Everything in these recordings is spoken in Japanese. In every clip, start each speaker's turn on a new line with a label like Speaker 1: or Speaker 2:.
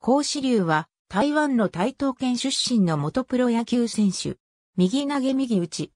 Speaker 1: 孔子流は台湾の台東県出身の元プロ野球選手。右投げ右打ち。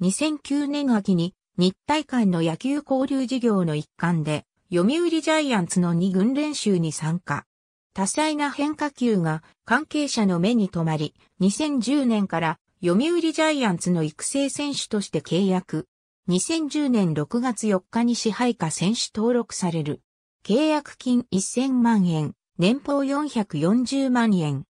Speaker 1: 2009年秋に日体館の野球交流事業の一環で読売ジャイアンツの2軍練習に参加。多彩な変化球が関係者の目に留まり、2010年から読売ジャイアンツの育成選手として契約。2010年6月4日に支配下選手登録される。契約金1000万円。年俸440万円。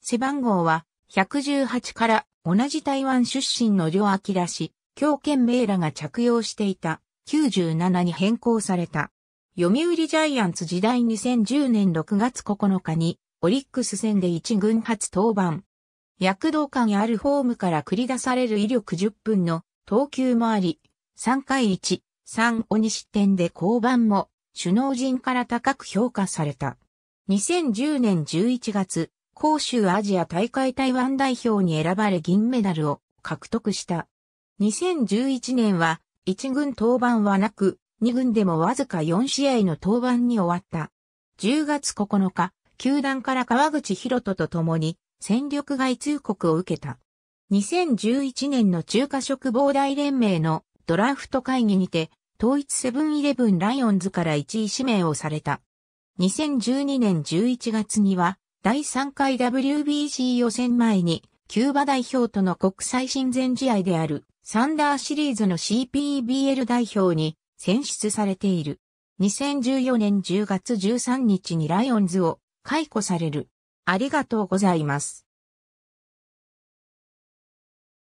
Speaker 1: 背番号は118から同じ台湾出身の両明氏、京健明らが着用していた97に変更された。読売ジャイアンツ時代2010年6月9日にオリックス戦で1軍初登板。躍動感あるフォームから繰り出される威力10分の投球もあり、3回1、3を2失点で降板も首脳陣から高く評価された。2010年11月、広州アジア大会台湾代表に選ばれ銀メダルを獲得した。2011年は1軍登板はなく、2軍でもわずか4試合の登板に終わった。10月9日、球団から川口博人と共に戦力外通告を受けた。2011年の中華食防大連盟のドラフト会議にて統一セブンイレブンライオンズから1位指名をされた。2012年11月には、第3回 WBC 予選前に、キューバ代表との国際親善試合である、サンダーシリーズの CPBL 代表に選出されている。2014年10月13日にライオンズを解雇される。ありがとうございます。